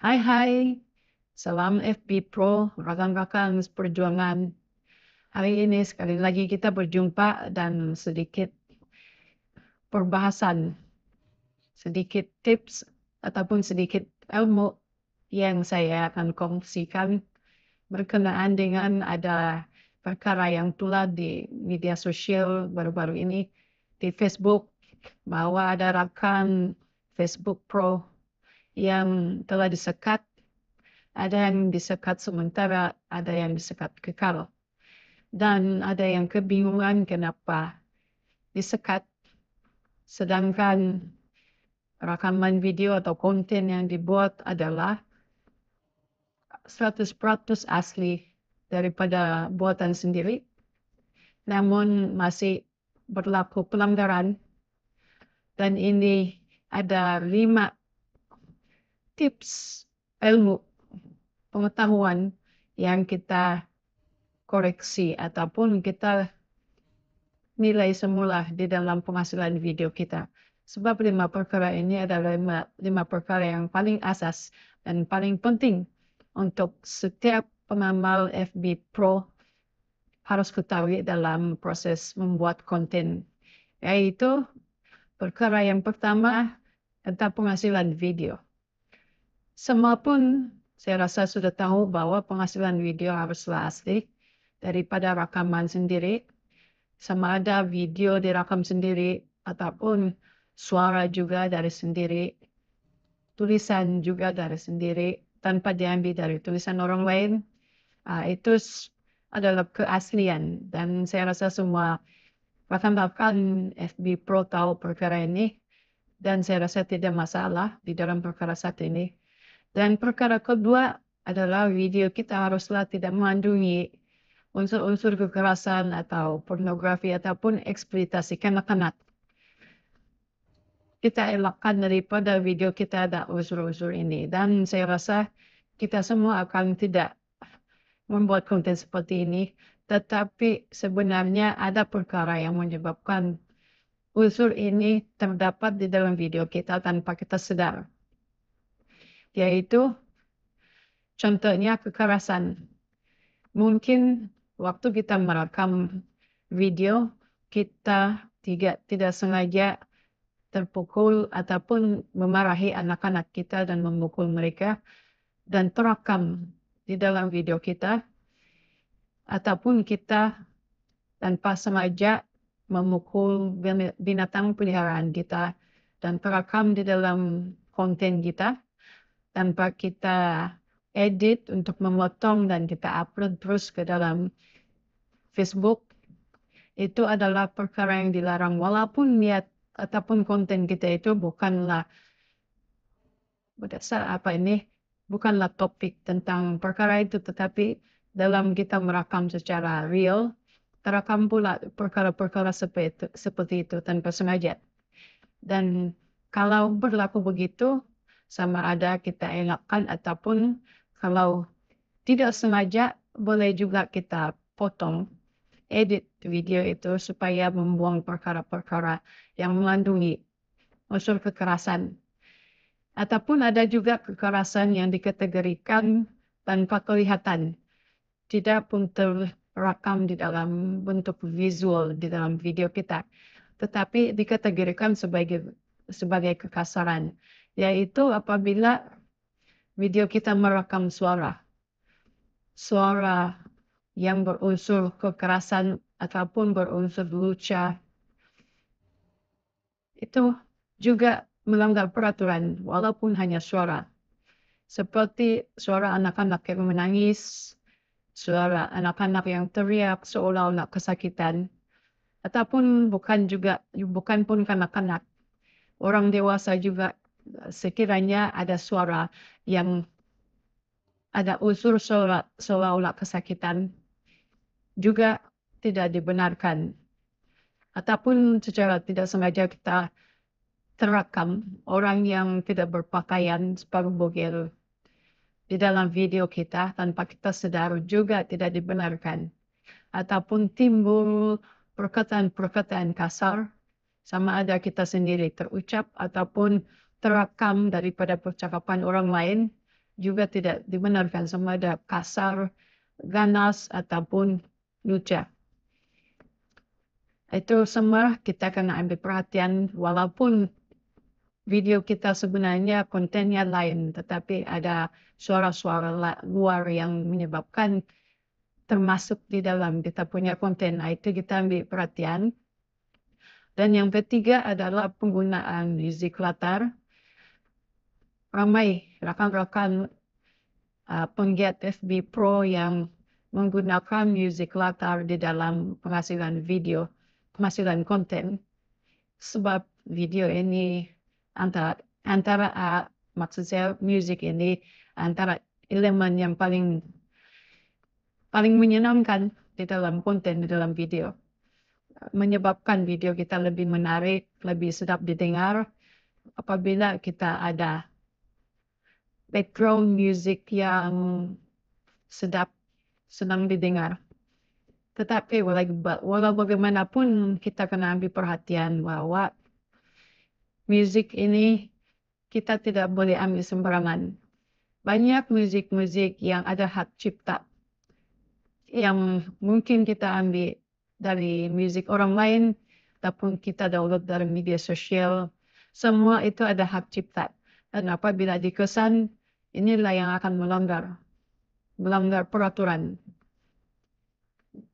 Hai hai, salam FB Pro, rakan-rakan seperjuangan. Hari ini sekali lagi kita berjumpa dan sedikit perbahasan, sedikit tips ataupun sedikit ilmu yang saya akan kongsikan berkenaan dengan ada perkara yang tular di media sosial baru-baru ini di Facebook bahwa ada rakan Facebook Pro yang telah disekat. Ada yang disekat sementara, ada yang disekat kekal. Dan ada yang kebingungan kenapa disekat. Sedangkan rekaman video atau konten yang dibuat adalah 100% asli daripada buatan sendiri. Namun masih berlaku pelanggaran dan ini ada lima tips ilmu pengetahuan yang kita koreksi ataupun kita nilai semula di dalam penghasilan video kita. Sebab lima perkara ini adalah lima, lima perkara yang paling asas dan paling penting untuk setiap pengamal FB Pro harus ketahui dalam proses membuat konten. Yaitu perkara yang pertama tentang penghasilan video. Semua pun saya rasa sudah tahu bahwa penghasilan video haruslah asli daripada rakaman sendiri. Sama ada video dirakam sendiri ataupun suara juga dari sendiri, tulisan juga dari sendiri tanpa diambil dari tulisan orang lain. Uh, itu adalah keaslian dan saya rasa semua bahkan bahkan FB Pro tahu perkara ini dan saya rasa tidak masalah di dalam perkara saat ini dan perkara kedua adalah video kita haruslah tidak mengandungi unsur-unsur kekerasan atau pornografi ataupun eksploitasi kanak-kanak. Kita elakkan daripada video kita ada unsur-unsur ini dan saya rasa kita semua akan tidak membuat konten seperti ini. Tetapi sebenarnya ada perkara yang menyebabkan unsur ini terdapat di dalam video kita tanpa kita sedar yaitu contohnya kekerasan. Mungkin waktu kita merekam video, kita tidak, tidak sengaja terpukul ataupun memarahi anak-anak kita dan memukul mereka dan terekam di dalam video kita ataupun kita tanpa sengaja memukul binatang peliharaan kita dan terekam di dalam konten kita tanpa kita edit untuk memotong dan kita upload terus ke dalam Facebook itu adalah perkara yang dilarang walaupun niat ataupun konten kita itu bukanlah berdasar apa ini bukanlah topik tentang perkara itu tetapi dalam kita merekam secara real terekam pula perkara-perkara seperti itu tanpa sengaja dan kalau berlaku begitu sama ada kita elakkan ataupun kalau tidak sengaja boleh juga kita potong edit video itu supaya membuang perkara-perkara yang mengandungi unsur kekerasan. Ataupun ada juga kekerasan yang dikategorikan tanpa kelihatan. Tidak pun terrakam di dalam bentuk visual di dalam video kita. Tetapi dikategorikan sebagai sebagai kekasaran. yaitu apabila video kita merekam suara. Suara yang berunsur kekerasan ataupun berunsur lucu. Itu juga melanggar peraturan walaupun hanya suara. Seperti suara anak-anak yang menangis, suara anak-anak yang teriak seolah-olah kesakitan, ataupun bukan juga bukan pun kanak-kanak. Orang dewasa juga sekiranya ada suara yang ada unsur suara seolah-olah kesakitan juga tidak dibenarkan ataupun secara tidak sengaja kita terakam orang yang tidak berpakaian separuh bogel di dalam video kita tanpa kita sedar juga tidak dibenarkan ataupun timbul perkataan-perkataan kasar sama ada kita sendiri terucap ataupun terakam daripada percakapan orang lain juga tidak dibenarkan sama ada kasar, ganas ataupun lucu. Itu semua kita kena ambil perhatian walaupun video kita sebenarnya kontennya lain tetapi ada suara-suara luar yang menyebabkan termasuk di dalam kita punya konten. Nah, itu kita ambil perhatian. Dan yang ketiga adalah penggunaan musik latar ramai rakan-rakan uh, penggiat FB Pro yang menggunakan musik latar di dalam penghasilan video, penghasilan konten. Sebab video ini antara antara uh, maksud saya musik ini antara elemen yang paling paling menyenangkan di dalam konten di dalam video menyebabkan video kita lebih menarik, lebih sedap didengar apabila kita ada background music yang sedap senang didengar. Tetapi like, walau bagaimanapun kita kena ambil perhatian bahwa musik ini kita tidak boleh ambil sembarangan. Banyak musik-musik yang ada hak cipta yang mungkin kita ambil dari musik orang lain ataupun kita download dari media sosial. Semua itu ada hak cipta. Dan apabila dikesan Inilah yang akan melanggar, melanggar peraturan.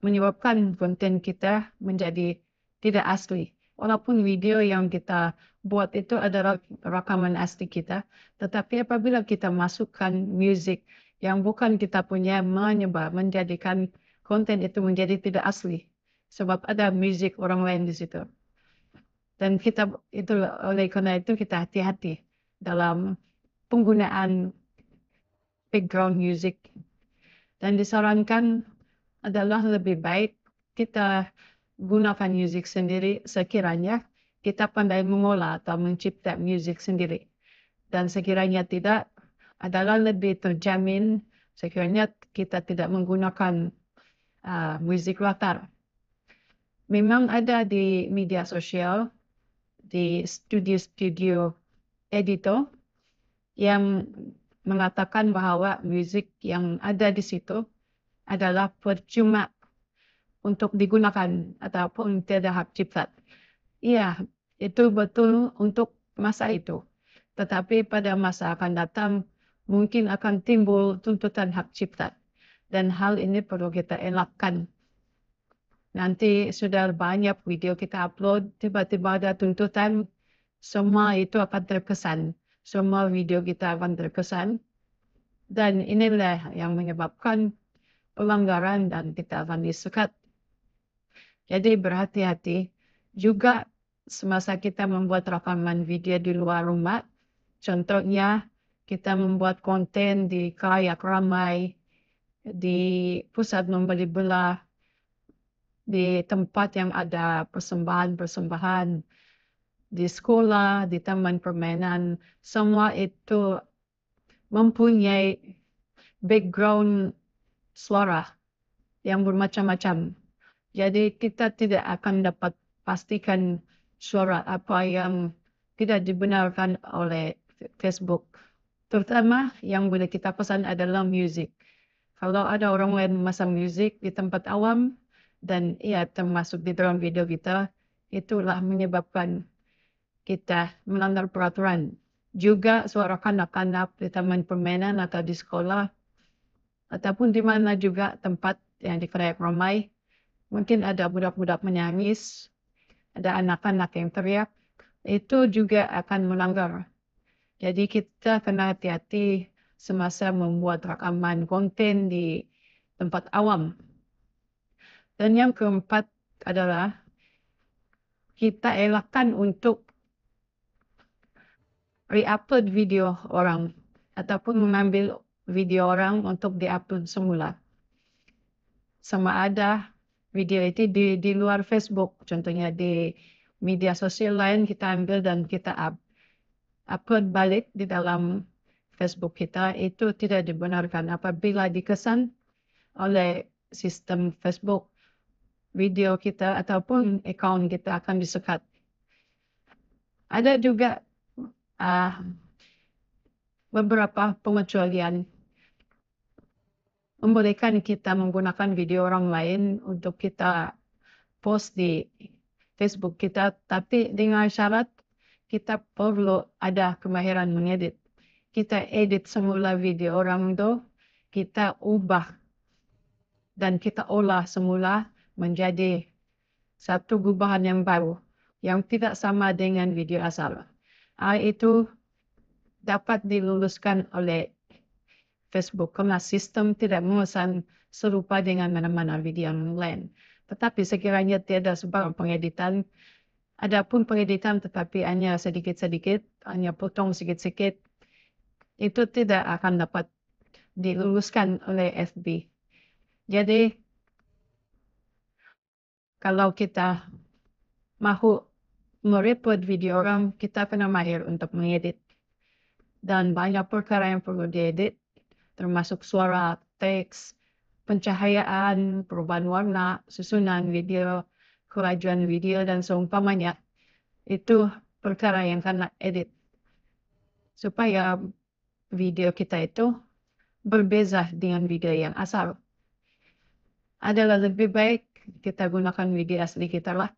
Menyebabkan konten kita menjadi tidak asli. Walaupun video yang kita buat itu adalah rekaman asli kita, tetapi apabila kita masukkan musik yang bukan kita punya menyebab menjadikan konten itu menjadi tidak asli. Sebab ada musik orang lain di situ dan kita itu oleh karena itu kita hati-hati dalam penggunaan background music. Dan disarankan adalah lebih baik kita gunakan music sendiri sekiranya kita pandai mengolah atau mencipta music sendiri. Dan sekiranya tidak, adalah lebih terjamin sekiranya kita tidak menggunakan uh, musik latar. Memang ada di media sosial, di studio-studio editor yang mengatakan bahwa musik yang ada di situ adalah percuma untuk digunakan ataupun tidak hak cipta. Iya, itu betul untuk masa itu. Tetapi pada masa akan datang mungkin akan timbul tuntutan hak cipta. Dan hal ini perlu kita elakkan nanti sudah banyak video kita upload, tiba-tiba ada tuntutan, semua itu akan terkesan semua video kita akan terkesan dan inilah yang menyebabkan pelanggaran dan kita akan disekat. Jadi berhati-hati juga semasa kita membuat rakaman video di luar rumah. Contohnya kita membuat konten di kayak ramai, di pusat membeli belah, di tempat yang ada persembahan-persembahan. persembahan persembahan di sekolah, di taman permainan, semua itu mempunyai background suara yang bermacam-macam. Jadi kita tidak akan dapat pastikan suara apa yang tidak dibenarkan oleh Facebook. Terutama yang boleh kita pesan adalah musik. Kalau ada orang lain memasang musik di tempat awam dan ya termasuk di dalam video kita, itulah menyebabkan kita melanggar peraturan. Juga suara kanak-kanak di taman permainan atau di sekolah, ataupun di mana juga tempat yang dikerayak ramai. Mungkin ada budak-budak menyangis ada anak-anak yang teriak, itu juga akan melanggar. Jadi kita kena hati-hati semasa membuat rakaman konten di tempat awam. Dan yang keempat adalah kita elakkan untuk re-upload video orang ataupun hmm. mengambil video orang untuk di-upload semula. Sama ada video itu di, di luar Facebook, contohnya di media sosial lain kita ambil dan kita up, upload balik di dalam Facebook kita itu tidak dibenarkan apabila dikesan oleh sistem Facebook video kita ataupun account kita akan disekat. Ada juga uh, beberapa pengecualian membolehkan kita menggunakan video orang lain untuk kita post di Facebook kita, tapi dengan syarat kita perlu ada kemahiran mengedit. Kita edit semula video orang itu, kita ubah dan kita olah semula menjadi satu gubahan yang baru yang tidak sama dengan video asal. itu dapat diluluskan oleh Facebook karena sistem tidak memesan serupa dengan mana-mana video online. Tetapi sekiranya tiada sebarang pengeditan, ada pun pengeditan tetapi hanya sedikit-sedikit, hanya potong sedikit-sedikit, itu tidak akan dapat diluluskan oleh FB. Jadi, kalau kita mahu Merepot video orang, kita pernah mahir untuk mengedit. Dan banyak perkara yang perlu diedit, termasuk suara, teks, pencahayaan, perubahan warna, susunan video, kerajuan video, dan seumpamanya. Itu perkara yang kena edit. Supaya video kita itu berbeza dengan video yang asal. Adalah lebih baik kita gunakan video asli kita lah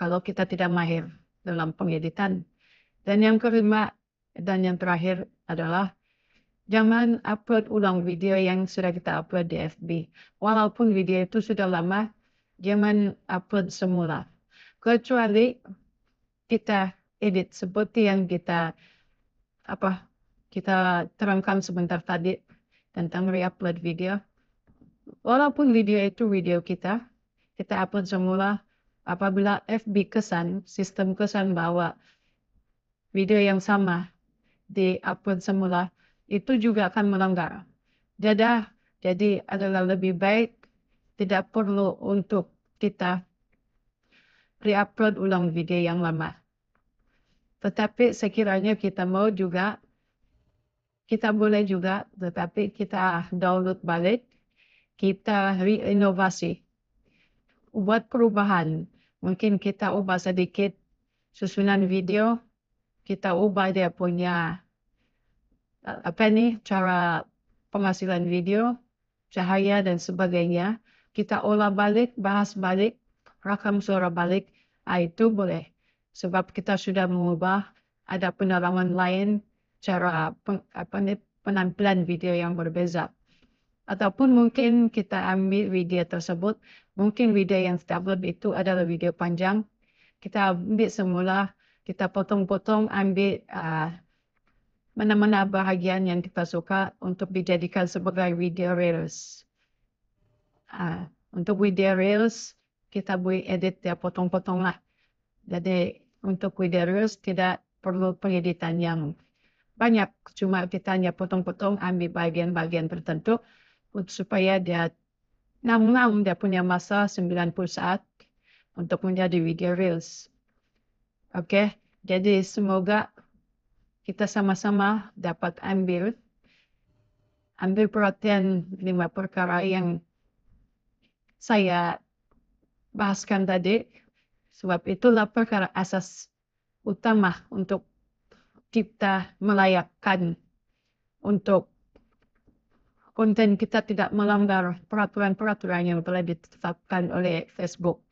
kalau kita tidak mahir dalam pengeditan. Dan yang kelima dan yang terakhir adalah jangan upload ulang video yang sudah kita upload di FB. Walaupun video itu sudah lama, jangan upload semula. Kecuali kita edit seperti yang kita apa kita terangkan sebentar tadi tentang re-upload video. Walaupun video itu video kita, kita upload semula apabila FB kesan, sistem kesan bahwa video yang sama di upload semula itu juga akan melanggar. Jadi, jadi adalah lebih baik tidak perlu untuk kita re-upload ulang video yang lama. Tetapi sekiranya kita mau juga, kita boleh juga, tetapi kita download balik, kita reinovasi buat perubahan. Mungkin kita ubah sedikit susunan video, kita ubah dia punya eh, apa ni cara penghasilan video, cahaya dan sebagainya. Kita olah balik, bahas balik, rakam suara balik, ah, itu boleh. Sebab kita sudah mengubah ada pendalaman lain cara pen, apa ni penampilan video yang berbeza. Ataupun mungkin kita ambil video tersebut, Mungkin video yang stabil itu adalah video panjang. Kita ambil semula, kita potong-potong, ambil mana ah, mana-mana bahagian yang kita suka untuk dijadikan sebagai video reels. Uh, untuk video reels, kita boleh edit ya potong-potong lah. Jadi untuk video reels tidak perlu pengeditan yang banyak. Cuma kita hanya potong-potong ambil bagian-bagian tertentu supaya dia namun dia punya masa 90 saat untuk menjadi video reels. Oke, jadi semoga kita sama-sama dapat ambil ambil perhatian lima perkara yang saya bahaskan tadi. Sebab itulah perkara asas utama untuk kita melayakkan untuk konten kita tidak melanggar peraturan-peraturan yang telah ditetapkan oleh Facebook.